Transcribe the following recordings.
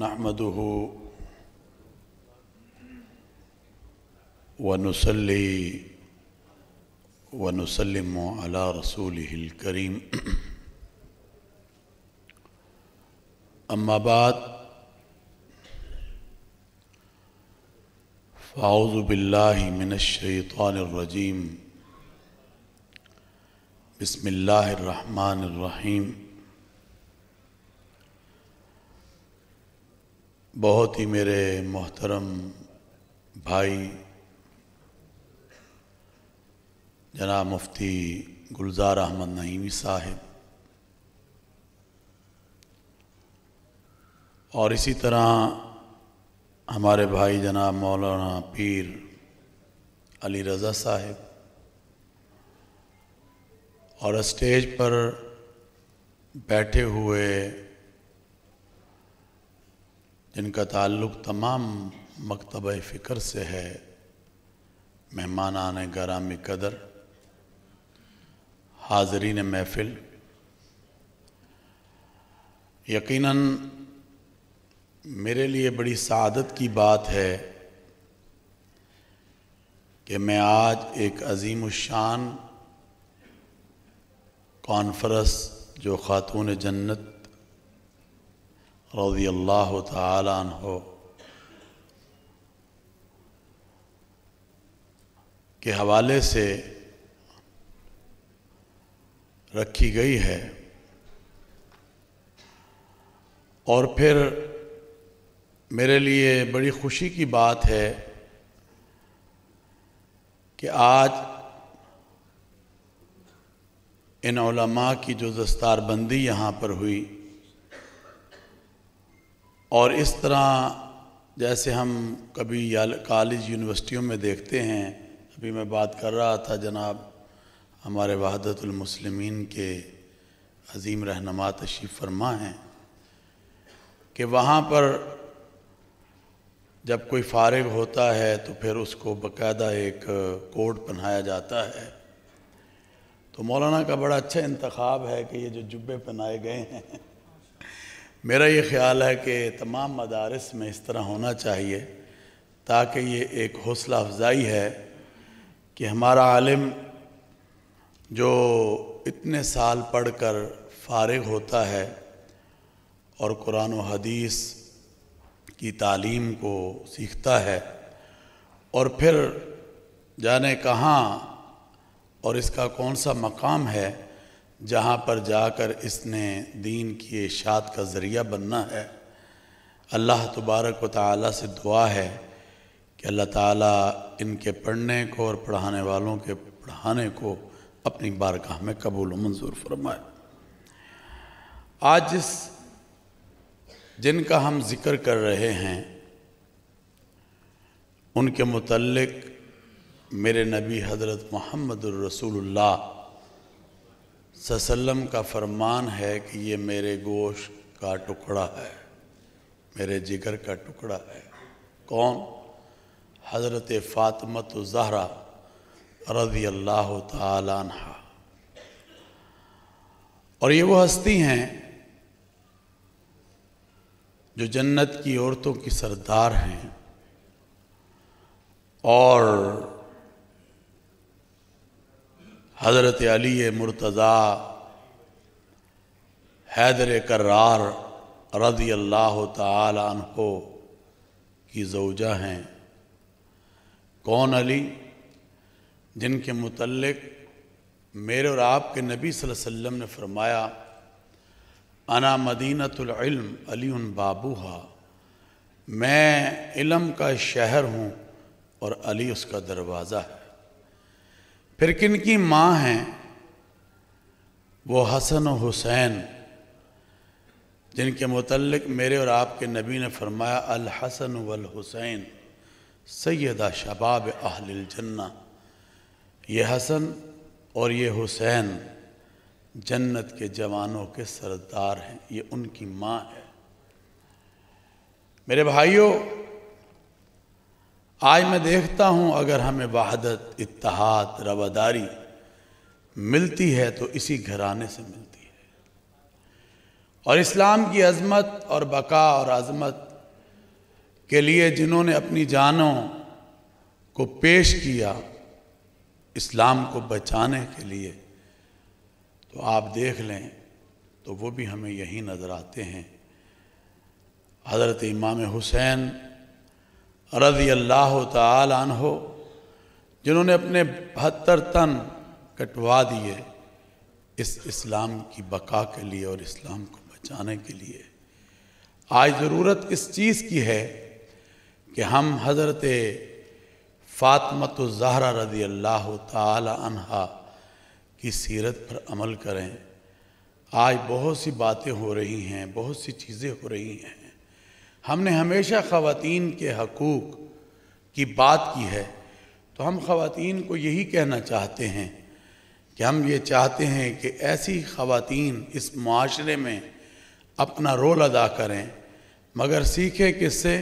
नहमदह वनसली वनसलम अला रसूल करीम अम्माबाद फ़ाउज़बिल्लामिनशैतरजीम बसमिल्लर रहीम बहुत ही मेरे मोहतरम भाई जनाब मुफ्ती गुलजार अहमद नईमी साहिब और इसी तरह हमारे भाई जना मौलाना पीर अली रज़ा साहिब और स्टेज पर बैठे हुए इनका ताल्लुक़ तमाम मकतब फ़िक्र से है मेहमान आने गराम कदर हाजरीन महफिल यकीनन मेरे लिए बड़ी सादत की बात है कि मैं आज एक अजीम शान कॉन्फ्रेंस जो ख़ातून जन्नत रजी अल्लाह हो के हवाले से रखी गई है और फिर मेरे लिए बड़ी खुशी की बात है कि आज इन की जो दस्तारबंदी यहाँ पर हुई और इस तरह जैसे हम कभी कॉलेज यूनिवर्सिटियों में देखते हैं अभी मैं बात कर रहा था जनाब हमारे वहादतुलमसलमिन के अजीम रहनमा तशीफ़ फरमा हैं कि वहाँ पर जब कोई फारग होता है तो फिर उसको बकायदा एक कोड पहनाया जाता है तो मौलाना का बड़ा अच्छा इंतखब है कि ये जो जुब्बे पहनाए गए हैं मेरा ये ख्याल है कि तमाम मदारस में इस तरह होना चाहिए ताकि ये एक हौसला अफजाई है कि हमारा आलिम जो इतने साल पढ़ कर फारग होता है और कुरान व हदीस की तालीम को सीखता है और फिर जाने कहाँ और इसका कौन सा मकाम है जहाँ पर जाकर इसने दीन की इशात का ज़रिया बनना है अल्लाह तबारक व ताली से दुआ है कि अल्लाह ताली इनके पढ़ने को और पढ़ाने वालों के पढ़ाने को अपनी बारगाह में कबूल मंजूर फरमाए आज जिस जिनका हम ज़िक्र कर रहे हैं उनके मतलक मेरे नबी हज़रत महमद सल्लम का फरमान है कि ये मेरे गोश का टुकड़ा है मेरे जिगर का टुकड़ा है कौन हज़रत फ़ातमत ज़हरा रज़ी अल्लाह तहा और ये वो हस्ती हैं जो जन्नत की औरतों की सरदार हैं और हज़रत अली मुर्तज़ा हैदर करार रदी अल्लाह तहो की जोजा हैं कौन अली जिनके मतलक़ मेरे और आपके नबी वसल्लम ने फरमाया अना मदीनतम अली बाबू हा मैं इलम का शहर हूँ और अली उसका दरवाज़ा है फिर किन की माँ हैं वो हसन हुसैन जिनके मतलब मेरे और आपके नबी ने फरमाया अल हसन वल हुसैन सैदा शबाब अहल जन्ना ये हसन और ये हुसैन जन्नत के जवानों के सरदार हैं ये उनकी माँ है मेरे भाइयों आज मैं देखता हूँ अगर हमें वहादत इतिहाद रवादारी मिलती है तो इसी घराने से मिलती है और इस्लाम की अजमत और बका और अजमत के लिए जिन्होंने अपनी जानों को पेश किया इस्लाम को बचाने के लिए तो आप देख लें तो वो भी हमें यही नज़र आते हैं हज़रत इमाम हुसैन रज़ी अल्लाह तहो जिन्होंने अपने बहत्तर तन कटवा दिए इस इस्लाम की बका के लिए और इस्लाम को बचाने के लिए आज ज़रूरत इस चीज़ की है कि हम हज़रत फ़ातमत ज़हरा रज़ी अल्लाह तहा की सीरत पर अमल करें आज बहुत सी बातें हो रही हैं बहुत सी चीज़ें हो रही हैं हमने हमेशा ख़वान के हकूक़ की बात की है तो हम ख़वान को यही कहना चाहते हैं कि हम ये चाहते हैं कि ऐसी ख़वातीन इस माशरे में अपना रोल अदा करें मगर सीखें किससे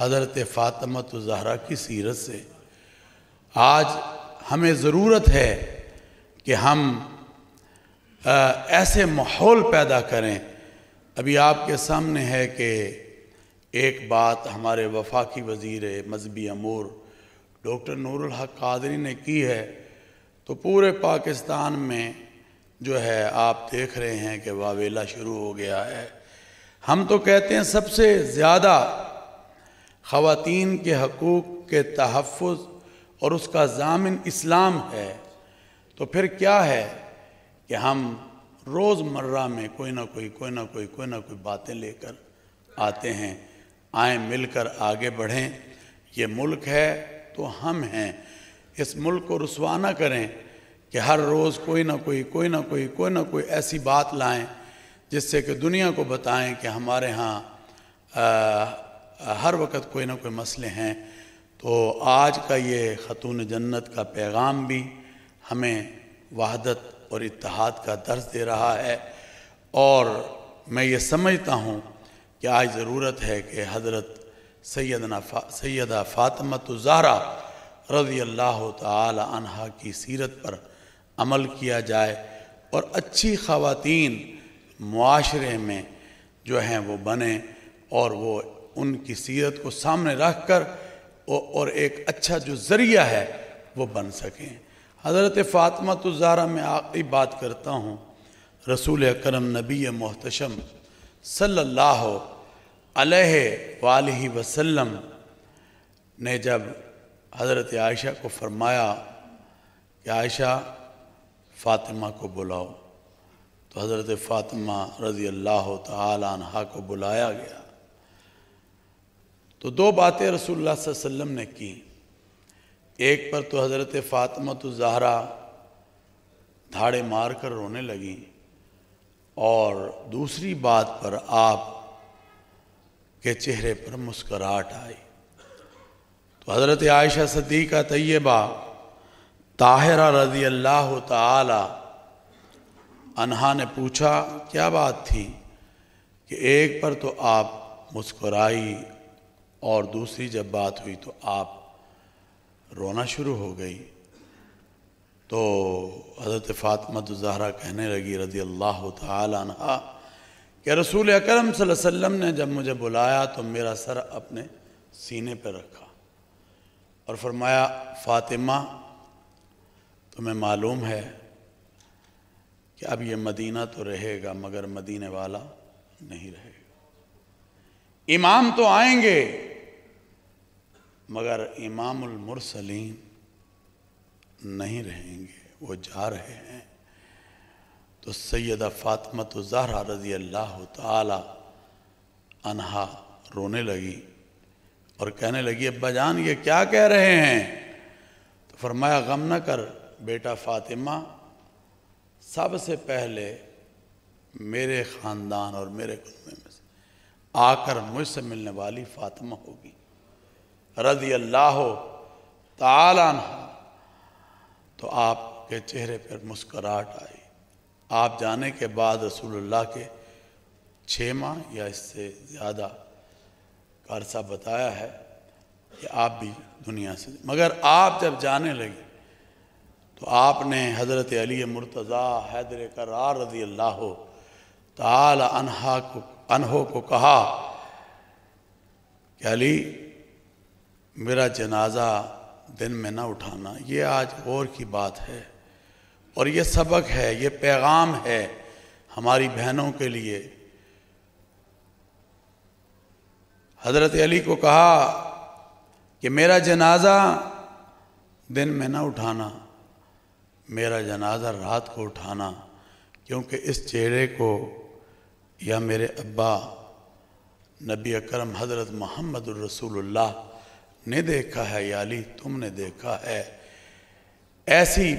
हज़रत फ़ातमत तो जहरा की सीरत से आज हमें ज़रूरत है कि हम आ, ऐसे माहौल पैदा करें अभी आपके सामने है कि एक बात हमारे वफाकी वज़ीर मजहबी अमूर डॉक्टर नूरुल हक कादरी ने की है तो पूरे पाकिस्तान में जो है आप देख रहे हैं कि वावेला शुरू हो गया है हम तो कहते हैं सबसे ज़्यादा ख़वातीन के हकूक़ के तहफ़ और उसका जामिन इस्लाम है तो फिर क्या है कि हम रोज़मर्रा में कोई ना कोई कोई ना कोई कोई ना कोई बातें लेकर आते हैं आए मिलकर आगे बढ़ें ये मुल्क है तो हम हैं इस मुल्क को रसवा ना करें कि हर रोज़ कोई ना कोई कोई ना कोई कोई ना कोई ऐसी बात लाएं जिससे कि दुनिया को बताएं कि हमारे यहाँ हर वक्त कोई ना कोई मसले हैं तो आज का ये ख़तून जन्नत का पैगाम भी हमें वहादत और इतिहाद का दर्ज दे रहा है और मैं ये समझता हूँ कि आज ज़रूरत है कि हज़रत सैदना फा, सैदा फ़ातमत ज़ारा रज़ी अल्लाह तहा की सीरत पर अमल किया जाए और अच्छी ख़वातीन माशरे में जो हैं वो बने और वो उनकी सीरत को सामने रख कर और एक अच्छा जो ज़रिया है वो बन सकें हज़रत फातमत तुजारा में आखिरी बात करता हूँ रसूल करम नबी मोहतशम सल्ला अलह वसल्लम ने जब हज़रत आयशा को फरमाया कि आयशा फ़ातिमा को बुलाओ तो हज़रत फ़ातिमा रज़ी अल्लाह तहा को बुलाया गया तो दो बातें रसूलुल्लाह वसल्लम ने की एक पर तो हज़रत फ़ातिमा तो जहरा धाड़े मार कर रोने लगी और दूसरी बात पर आप के चेहरे पर मुस्कराहट आई तो हज़रत आयशा सदीक़ा तयबा ताहिरा रजी अल्लाह ताला ने पूछा क्या बात थी कि एक पर तो आप मुस्कुराई और दूसरी जब बात हुई तो आप रोना शुरू हो गई तो हज़रत फ़ातमत तो जहरा कहने लगी रजी अल्लाह तन्हा कि रसूल अकरम वसल्लम ने जब मुझे बुलाया तो मेरा सर अपने सीने पर रखा और फरमाया फ़ातिमा तुम्हें मालूम है कि अब ये मदीना तो रहेगा मगर मदीने वाला नहीं रहेगा इमाम तो आएंगे मगर इमामुल मुरसलीन नहीं रहेंगे वो जा रहे हैं तो सैदा फ़ातमा तो ज़हरा रज़ी अल्लाह तनहा रोने लगी और कहने लगी अब्बा जान ये क्या कह रहे हैं तो फरमाया गम न कर बेटा फ़ातिमा सबसे पहले मेरे ख़ानदान और मेरे कुनबे में से आकर मुझसे मिलने वाली फ़ातिमा होगी रज़ी अल्लाह तला तो आपके चेहरे पर मुस्कराहट आई आप जाने के बाद रसूलुल्लाह के छः माह या इससे ज़्यादा का बताया है कि आप भी दुनिया से मगर आप जब जाने लगे तो आपने हज़रत अली मुर्तज़ा हैदर करार रजी अल्लाह ताल को अनहो को कहा कि अली मेरा जनाजा दिन में ना उठाना ये आज गौर की बात है और ये सबक है ये पैगाम है हमारी बहनों के लिए हज़रत अली को कहा कि मेरा जनाज़ा दिन में ना उठाना मेरा जनाज़ा रात को उठाना क्योंकि इस चेहरे को या मेरे अब्बा नबी अकरम हज़रत मोहम्मद रसूलुल्लाह ने देखा है या अली तुमने देखा है ऐसी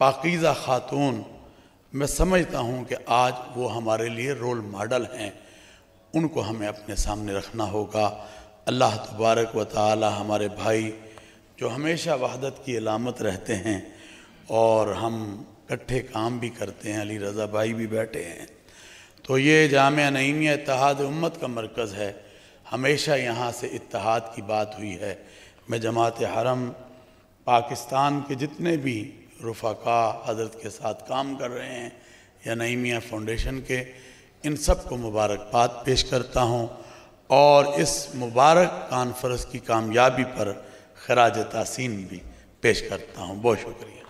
पाकिज़ा ख़ातून मैं समझता हूँ कि आज वो हमारे लिए रोल मॉडल हैं उनको हमें अपने सामने रखना होगा अल्लाह तबारक व ताली हमारे भाई जो हमेशा वहदत की अलामत रहते हैं और हम इकट्ठे काम भी करते हैं अली रज़ा भाई भी बैठे हैं तो ये जाम नईमिया इतिहाद उम्मत का मरकज़ है हमेशा यहाँ से इतिहाद की बात हुई है मैं जमात हरम पाकिस्तान के जितने भी रुफाका हजरत के साथ काम कर रहे हैं या नईमिया फाउंडेशन के इन सब को मुबारकबाद पेश करता हूँ और इस मुबारक कानफ्रेंस की कामयाबी पर खराज तहसीन भी पेश करता हूँ बहुत शुक्रिया